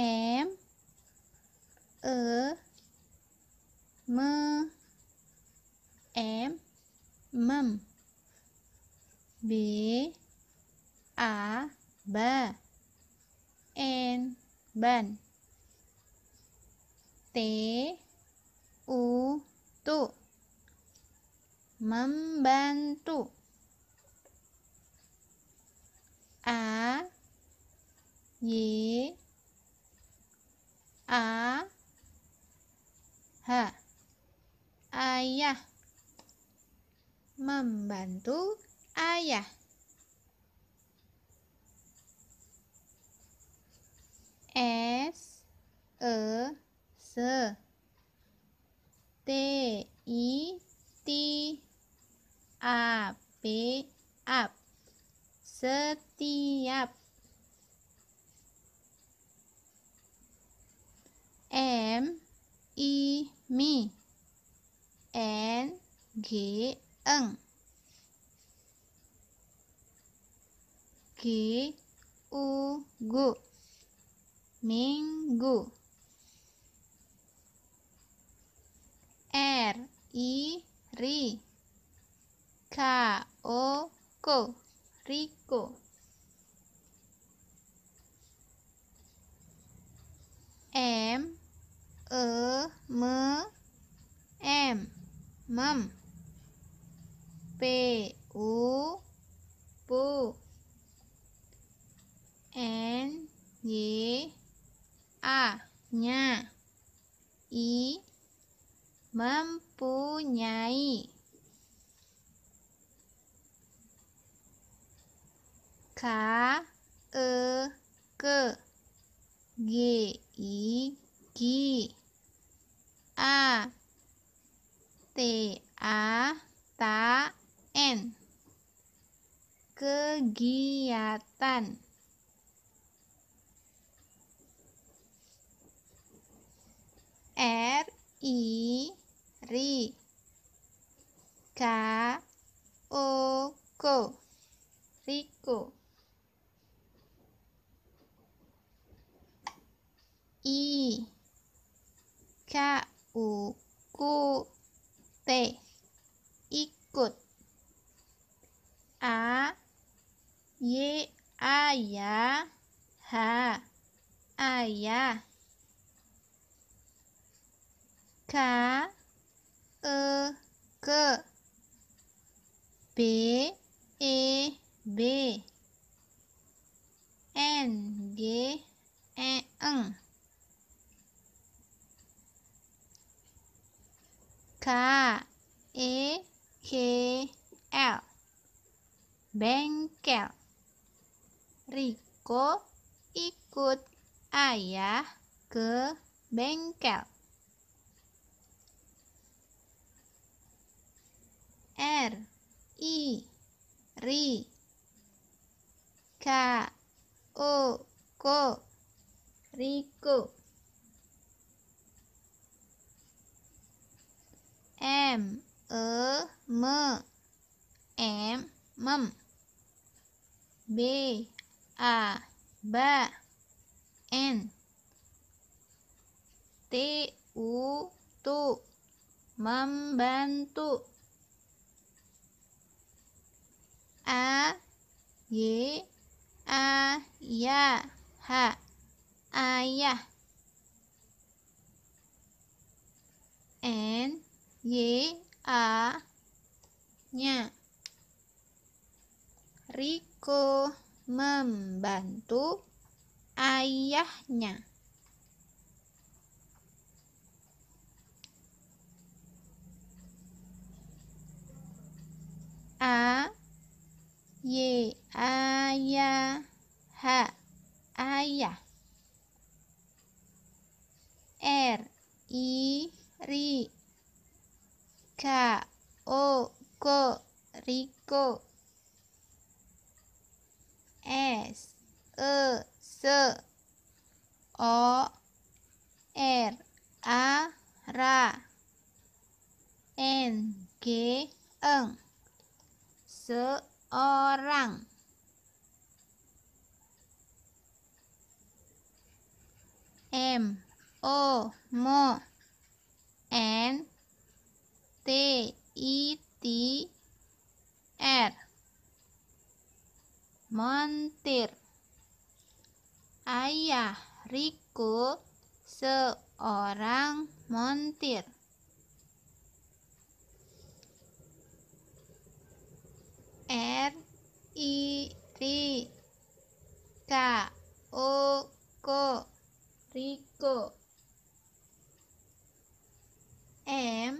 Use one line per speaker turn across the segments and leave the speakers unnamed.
M E M M mem B A ba N ban T U tu membantu A Y a h ayah membantu ayah G eng G u gu minggu R I ri K O ko riko M E M M mem P U P N Y A nya I mempunyai K E K G I G A T A ta N kegiatan R I RI K O KO Riko I K U KU T ikut a y A, ayah h ayah k e ke b e b n g e N, k e k bengkel. Riko ikut ayah ke bengkel. R I Ri K O Ko Riko M E M M B A B N T U tu membantu A Y A ya H ayah N Y A nya Riko membantu ayahnya. A Y ayah H ayah R I ri K O ko Riko S E S O R A ra N G eng seorang M O mo N T I T R montir ayah Riko seorang montir R I R K O K Riko M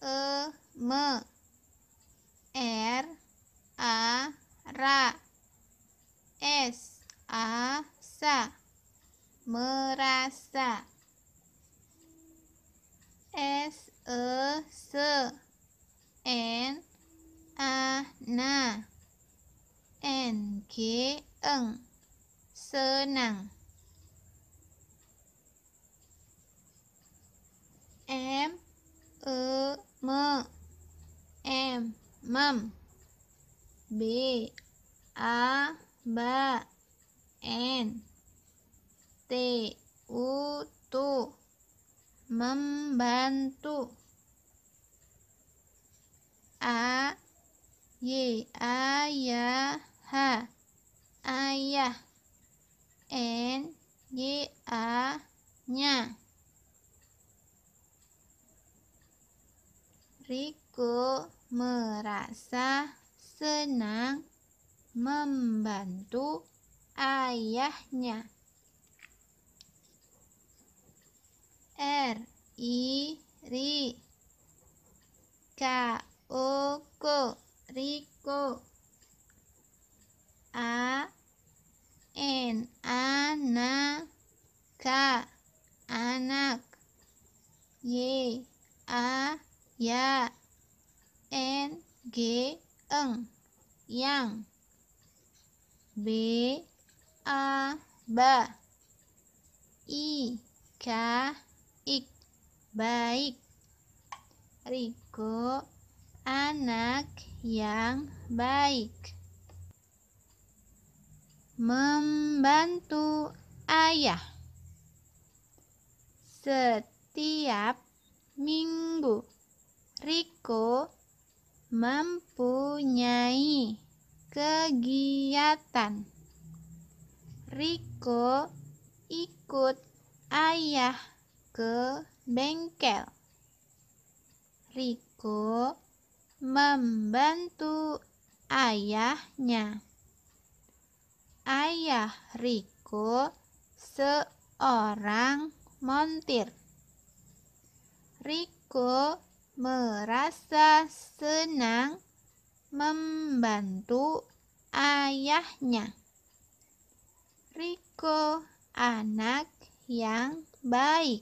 E M R A r asa merasa s e s n a na n g eng senang m e m m mem b a ba Ten. T U membantu. A Y a y ayah h ayah N Y A nya Riko merasa senang membantu ayahnya R I ri K O K riko A N A N A K anak Y A ya N G eng yang B a ba i ka ik baik Riko anak yang baik membantu ayah setiap minggu Riko mempunyai kegiatan Riko ikut ayah ke bengkel. Riko membantu ayahnya. Ayah Riko seorang montir. Riko merasa senang membantu ayahnya. Riko anak yang baik.